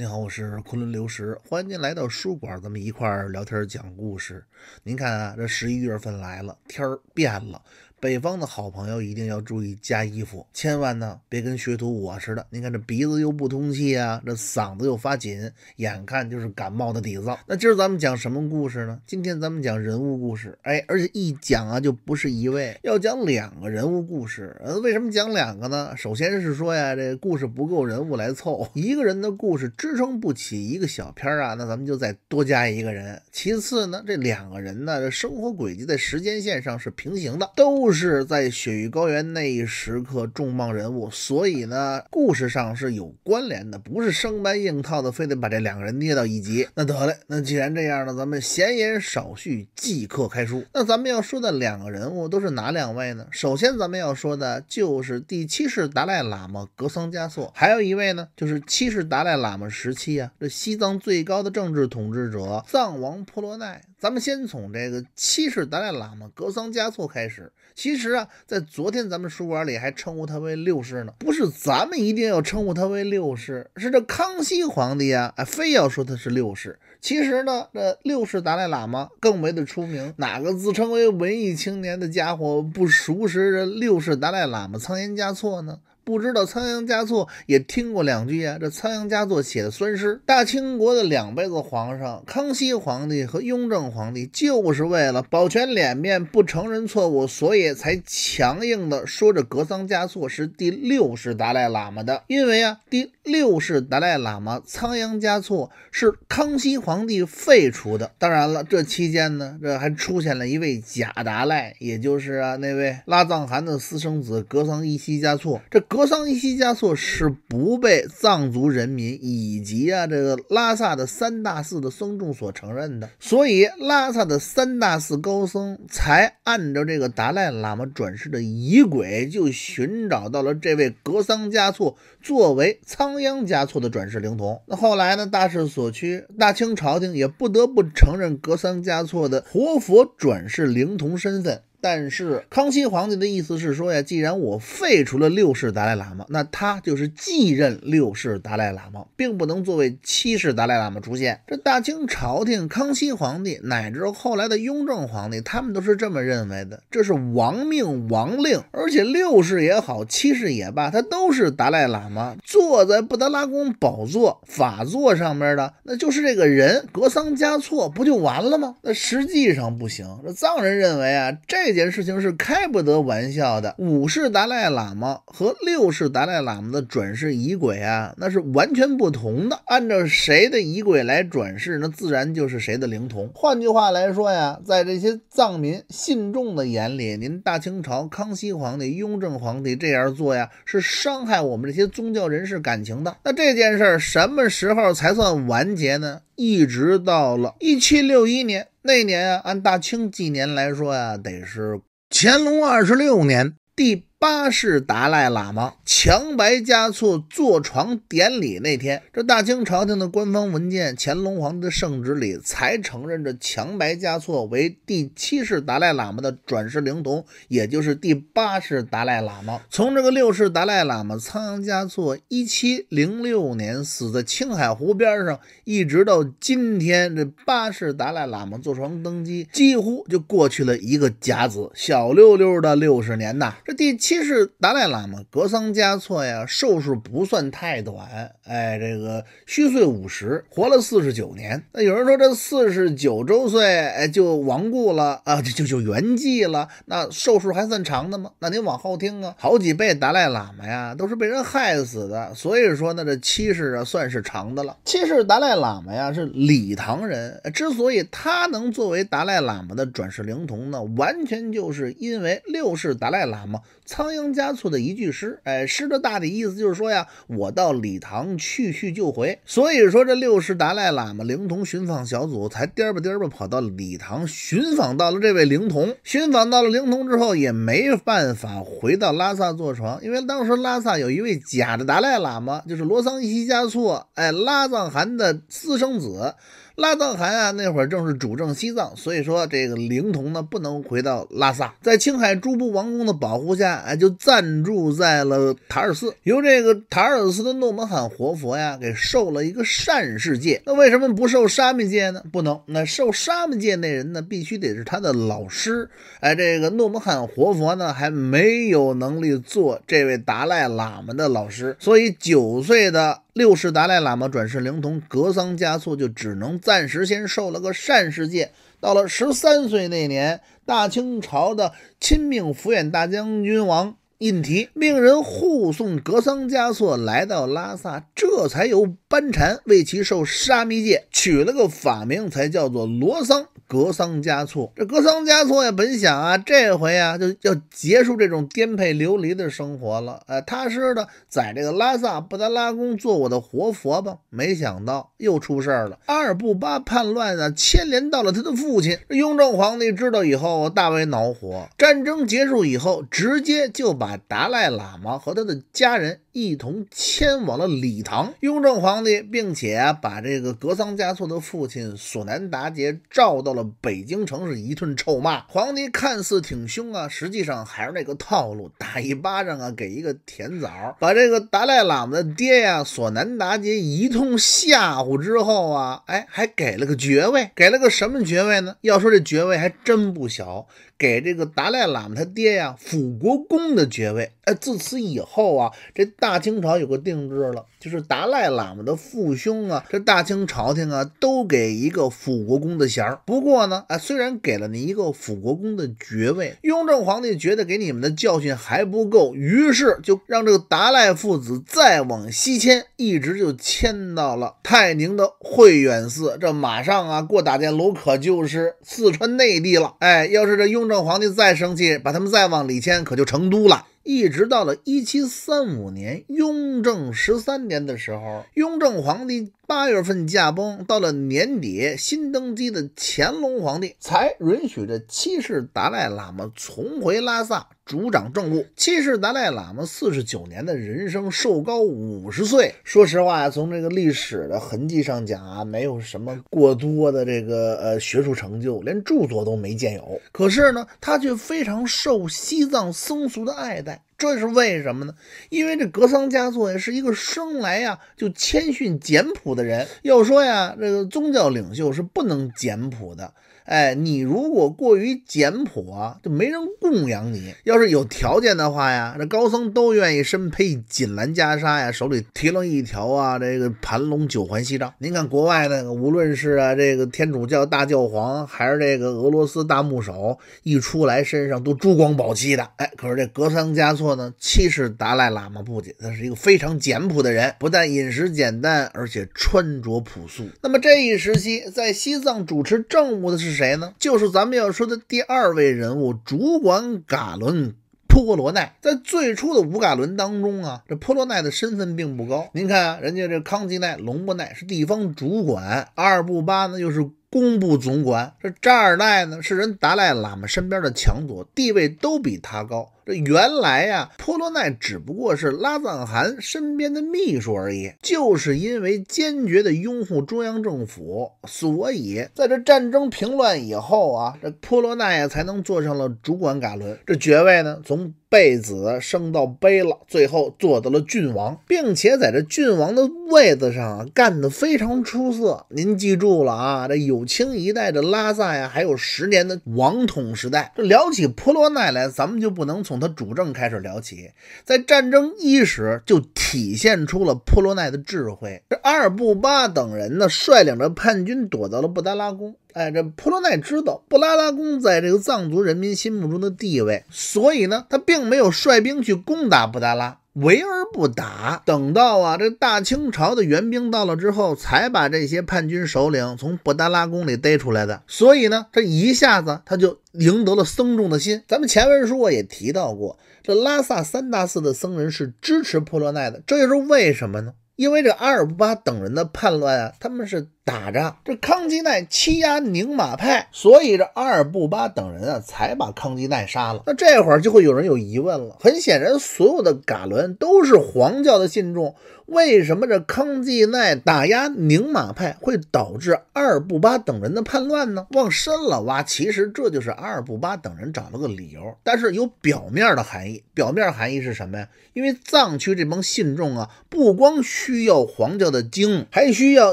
您好，我是昆仑刘石，欢迎您来到书馆，咱们一块儿聊天讲故事。您看啊，这十一月份来了，天儿变了。北方的好朋友一定要注意加衣服，千万呢别跟学徒我似的。你看这鼻子又不通气啊，这嗓子又发紧，眼看就是感冒的底子。那今儿咱们讲什么故事呢？今天咱们讲人物故事。哎，而且一讲啊就不是一位，要讲两个人物故事。呃，为什么讲两个呢？首先是说呀，这故事不够人物来凑，一个人的故事支撑不起一个小片儿啊。那咱们就再多加一个人。其次呢，这两个人呢，生活轨迹在时间线上是平行的，都。是在雪域高原那一时刻重磅人物，所以呢，故事上是有关联的，不是生搬硬套的，非得把这两个人捏到一起。那得嘞，那既然这样呢，咱们闲言少叙，即刻开书。那咱们要说的两个人物都是哪两位呢？首先咱们要说的就是第七世达赖喇嘛格桑嘉措，还有一位呢，就是七世达赖喇嘛时期啊，这西藏最高的政治统治者藏王婆罗奈。咱们先从这个七世达赖喇嘛格桑嘉措开始。其实啊，在昨天咱们书馆里还称呼他为六世呢。不是咱们一定要称呼他为六世，是这康熙皇帝呀，哎，非要说他是六世。其实呢，这六世达赖喇嘛更为的出名。哪个自称为文艺青年的家伙不熟识这六世达赖喇嘛仓央嘉措呢？不知道仓央嘉措也听过两句啊。这仓央嘉措写的酸诗，大清国的两辈子皇上康熙皇帝和雍正皇帝，就是为了保全脸面不承认错误，所以才强硬的说着格桑嘉措是第六世达赖喇嘛的。因为啊，第六世达赖喇嘛仓央嘉措是康熙皇帝废除的。当然了，这期间呢，这还出现了一位假达赖，也就是啊那位拉藏汗的私生子格桑依西嘉措。这格桑伊西加措是不被藏族人民以及啊这个拉萨的三大寺的僧众所承认的，所以拉萨的三大寺高僧才按照这个达赖喇嘛转世的仪轨，就寻找到了这位格桑加措作为仓央嘉措的转世灵童。那后来呢？大势所趋，大清朝廷也不得不承认格桑加措的活佛转世灵童身份。但是康熙皇帝的意思是说呀，既然我废除了六世达赖喇嘛，那他就是继任六世达赖喇嘛，并不能作为七世达赖喇嘛出现。这大清朝廷，康熙皇帝乃至后来的雍正皇帝，他们都是这么认为的，这是王命王令。而且六世也好，七世也罢，他都是达赖喇嘛坐在布达拉宫宝座法座上面的，那就是这个人格桑嘉措不就完了吗？那实际上不行，这藏人认为啊，这。这件事情是开不得玩笑的。五世达赖喇嘛和六世达赖喇嘛的转世仪轨啊，那是完全不同的。按照谁的仪轨来转世，那自然就是谁的灵童。换句话来说呀，在这些藏民信众的眼里，您大清朝康熙皇帝、雍正皇帝这样做呀，是伤害我们这些宗教人士感情的。那这件事儿什么时候才算完结呢？一直到了一七六一年，那年啊，按大清纪年来说啊，得是乾隆二十六年第。八世达赖喇嘛强白嘉措坐床典礼那天，这大清朝廷的官方文件、乾隆皇帝的圣旨里才承认这强白嘉措为第七世达赖喇嘛的转世灵童，也就是第八世达赖喇嘛。从这个六世达赖喇嘛仓央嘉措一七零六年死在青海湖边上，一直到今天，这八世达赖喇嘛坐床登基，几乎就过去了一个甲子，小六六的六十年呐。这第七。七世达赖喇嘛格桑嘉措呀，寿数不算太短，哎，这个虚岁五十，活了四十九年。那有人说这四十九周岁，哎，就亡故了啊，就就就圆寂了，那寿数还算长的吗？那您往后听啊，好几辈达赖喇嘛呀，都是被人害死的，所以说呢，这七世啊算是长的了。七世达赖喇嘛呀是李唐人，之所以他能作为达赖喇嘛的转世灵童呢，完全就是因为六世达赖喇嘛。仓央嘉措的一句诗，哎，诗的大体意思就是说呀，我到礼堂去去就回，所以说这六世达赖喇嘛灵童寻访小组才颠吧颠吧跑到礼堂寻访到了这位灵童，寻访到了灵童之后也没办法回到拉萨坐床，因为当时拉萨有一位假的达赖喇嘛，就是罗桑一西嘉措，哎，拉藏汗的私生子。拉藏汗啊，那会儿正是主政西藏，所以说这个灵童呢不能回到拉萨，在青海诸部王公的保护下，哎，就暂住在了塔尔寺，由这个塔尔寺的诺门罕活佛呀给受了一个善世戒。那为什么不受沙弥戒呢？不能，那受沙弥戒那人呢必须得是他的老师，哎，这个诺门罕活佛呢还没有能力做这位达赖喇嘛的老师，所以九岁的。六世达赖喇嘛转世灵童格桑嘉措就只能暂时先受了个善世界。到了十三岁那年，大清朝的亲命抚远大将军王。印提命人护送格桑嘉措来到拉萨，这才由班禅为其受沙弥戒，取了个法名，才叫做罗桑格桑嘉措。这格桑嘉措呀，本想啊，这回啊就要结束这种颠沛流离的生活了，哎，踏实的在这个拉萨布达拉宫做我的活佛吧。没想到又出事儿了，阿尔布巴叛乱啊，牵连到了他的父亲。雍正皇帝知道以后，大为恼火。战争结束以后，直接就把。达赖喇嘛和他的家人。一同迁往了礼堂，雍正皇帝，并且把这个格桑嘉措的父亲索南达杰召到了北京城，是一顿臭骂。皇帝看似挺凶啊，实际上还是那个套路，打一巴掌啊，给一个甜枣。把这个达赖喇嘛的爹呀索南达杰一通吓唬之后啊，哎，还给了个爵位，给了个什么爵位呢？要说这爵位还真不小，给这个达赖喇嘛他爹呀辅国公的爵位。哎，自此以后啊，这。大清朝有个定制了，就是达赖喇嘛的父兄啊，这大清朝廷啊，都给一个辅国公的衔儿。不过呢，啊，虽然给了你一个辅国公的爵位，雍正皇帝觉得给你们的教训还不够，于是就让这个达赖父子再往西迁，一直就迁到了泰宁的慧远寺。这马上啊，过打箭楼可就是四川内地了。哎，要是这雍正皇帝再生气，把他们再往里迁，可就成都了。一直到了一七三五年，雍正十三年的时候，雍正皇帝。八月份驾崩，到了年底，新登基的乾隆皇帝才允许这七世达赖喇嘛重回拉萨，主掌政务。七世达赖喇嘛四十九年的人生寿高五十岁。说实话从这个历史的痕迹上讲啊，没有什么过多的这个呃学术成就，连著作都没见有。可是呢，他却非常受西藏僧俗的爱戴。这是为什么呢？因为这格桑家作呀，是一个生来呀就谦逊简朴的人。要说呀，这个宗教领袖是不能简朴的。哎，你如果过于简朴，就没人供养你。要是有条件的话呀，这高僧都愿意身披锦蓝袈裟呀，手里提了一条啊，这个盘龙九环锡杖。您看国外那个，无论是啊这个天主教大教皇，还是这个俄罗斯大牧首，一出来身上都珠光宝气的。哎，可是这格桑嘉措呢，七世达赖喇嘛不仅他是一个非常简朴的人，不但饮食简单，而且穿着朴素。那么这一时期，在西藏主持政务的是。谁呢？就是咱们要说的第二位人物，主管噶伦波罗奈。在最初的五嘎伦当中啊，这波罗奈的身份并不高。您看，啊，人家这康吉奈、龙布奈是地方主管，阿尔布巴呢又是工部总管，这扎尔奈呢是人达赖喇嘛身边的强佐，地位都比他高。这原来呀，波罗奈只不过是拉藏汗身边的秘书而已。就是因为坚决的拥护中央政府，所以在这战争平乱以后啊，这波罗奈呀才能坐上了主管噶伦这爵位呢，从贝子升到贝勒，最后做到了郡王，并且在这郡王的位子上干得非常出色。您记住了啊，这有清一代的拉萨呀，还有十年的王统时代，这聊起波罗奈来，咱们就不能从。他主政开始聊起，在战争伊始就体现出了普罗奈的智慧。这阿尔布巴等人呢，率领着叛军躲到了布达拉宫。哎，这普罗奈知道布达拉宫在这个藏族人民心目中的地位，所以呢，他并没有率兵去攻打布达拉，围而不打。等到啊，这大清朝的援兵到了之后，才把这些叛军首领从布达拉宫里逮出来的。所以呢，这一下子他就赢得了僧众的心。咱们前文书我也提到过，这拉萨三大寺的僧人是支持普罗奈的。这又是为什么呢？因为这阿尔布巴等人的叛乱啊，他们是。打着这康基奈欺压宁马派，所以这阿尔布巴等人啊才把康基奈杀了。那这会儿就会有人有疑问了：很显然，所有的噶伦都是黄教的信众，为什么这康基奈打压宁马派会导致阿尔布巴等人的叛乱呢？往深了挖，其实这就是阿尔布巴等人找了个理由，但是有表面的含义。表面含义是什么呀？因为藏区这帮信众啊，不光需要黄教的经，还需要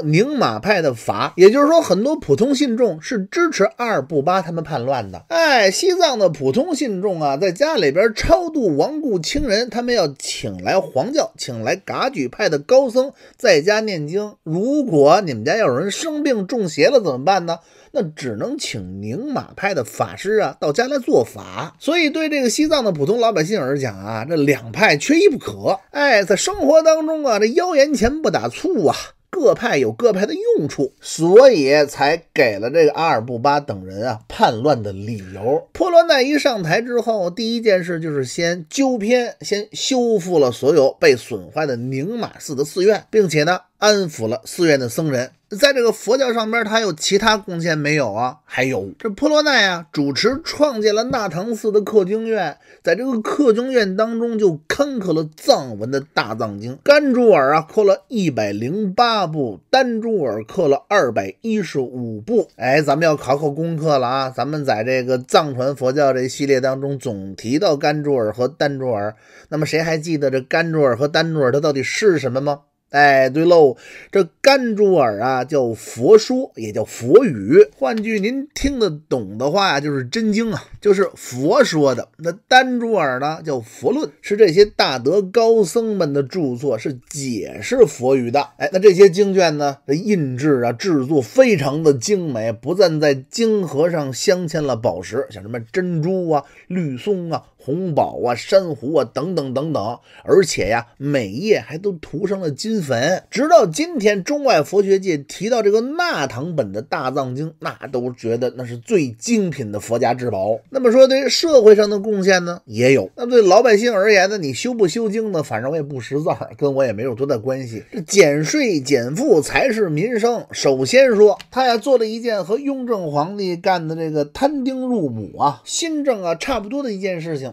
宁马派。的法，也就是说，很多普通信众是支持阿尔布巴他们叛乱的。哎，西藏的普通信众啊，在家里边超度亡故亲人，他们要请来黄教，请来噶举派的高僧在家念经。如果你们家要有人生病中邪了，怎么办呢？那只能请宁玛派的法师啊到家来做法。所以，对这个西藏的普通老百姓而讲啊，这两派缺一不可。哎，在生活当中啊，这妖言钱不打醋啊。各派有各派的用处，所以才给了这个阿尔布巴等人啊叛乱的理由。波罗奈一上台之后，第一件事就是先纠偏，先修复了所有被损坏的宁玛寺的寺院，并且呢。安抚了寺院的僧人，在这个佛教上边，他有其他贡献没有啊？还有这婆罗奈啊，主持创建了纳唐寺的克经院，在这个克经院当中，就刊刻了藏文的大藏经。甘珠尔啊，刻了一百零八部；丹珠尔刻了二百一十五部。哎，咱们要考考功课了啊！咱们在这个藏传佛教这系列当中，总提到甘珠尔和丹珠尔，那么谁还记得这甘珠尔和丹珠尔它到底是什么吗？哎，对喽，这甘珠尔啊叫佛说，也叫佛语。换句您听得懂的话，就是真经啊，就是佛说的。那丹珠尔呢，叫佛论，是这些大德高僧们的著作，是解释佛语的。哎，那这些经卷呢，印制啊，制作非常的精美，不但在经盒上镶嵌了宝石，像什么珍珠啊、绿松啊。红宝啊，珊瑚啊，等等等等，而且呀，每页还都涂上了金粉。直到今天，中外佛学界提到这个纳唐本的大藏经，那都觉得那是最精品的佛家至宝。那么说，对社会上的贡献呢，也有。那对老百姓而言呢，你修不修经呢？反正我也不识字儿，跟我也没有多大关系。这减税减负才是民生。首先说，他呀做了一件和雍正皇帝干的这个摊丁入亩啊、新政啊差不多的一件事情。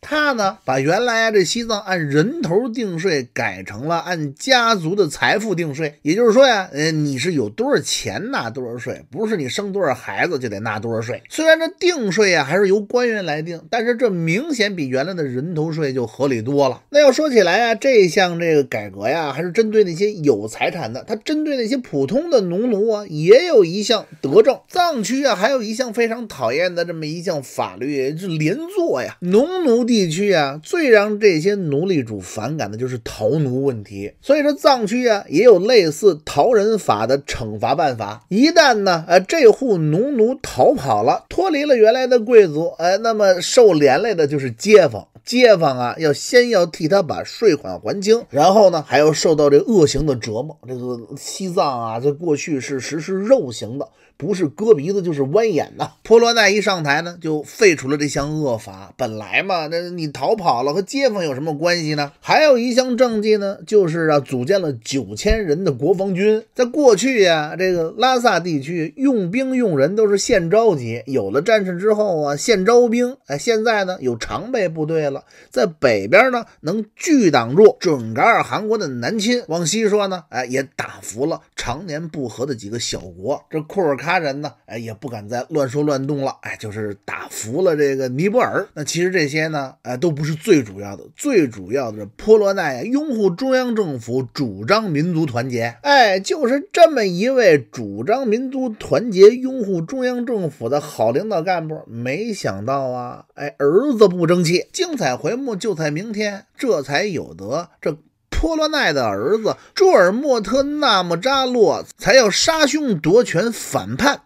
他呢，把原来啊这西藏按人头定税改成了按家族的财富定税，也就是说呀，嗯，你是有多少钱纳多少税，不是你生多少孩子就得纳多少税。虽然这定税啊还是由官员来定，但是这明显比原来的人头税就合理多了。那要说起来啊，这项这个改革呀，还是针对那些有财产的，他针对那些普通的农奴啊，也有一项德政。藏区啊，还有一项非常讨厌的这么一项法律，是连坐呀，农奴。地区啊，最让这些奴隶主反感的就是逃奴问题。所以说，藏区啊也有类似逃人法的惩罚办法。一旦呢，呃，这户奴奴逃跑了，脱离了原来的贵族，哎，那么受连累的就是街坊。街坊啊，要先要替他把税款还清，然后呢，还要受到这恶行的折磨。这个西藏啊，在过去是实施肉刑的。不是割鼻子就是弯眼呐！波罗奈一上台呢，就废除了这项恶法。本来嘛，那你逃跑了，和街坊有什么关系呢？还有一项政绩呢，就是啊，组建了九千人的国防军。在过去呀，这个拉萨地区用兵用人都是现召集，有了战士之后啊，现招兵。哎，现在呢，有常备部队了，在北边呢，能拒挡住准噶尔汗国的南侵；往西说呢，哎，也打服了常年不和的几个小国。这库尔喀。他人呢？哎，也不敢再乱说乱动了。哎，就是打服了这个尼泊尔。那其实这些呢，哎，都不是最主要的。最主要的，是波罗奈拥护中央政府，主张民族团结。哎，就是这么一位主张民族团结、拥护中央政府的好领导干部。没想到啊，哎，儿子不争气。精彩回目就在明天，这才有得这。托洛奈的儿子朱尔莫特·纳莫扎洛才要杀兄夺权，反叛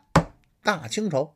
大清朝。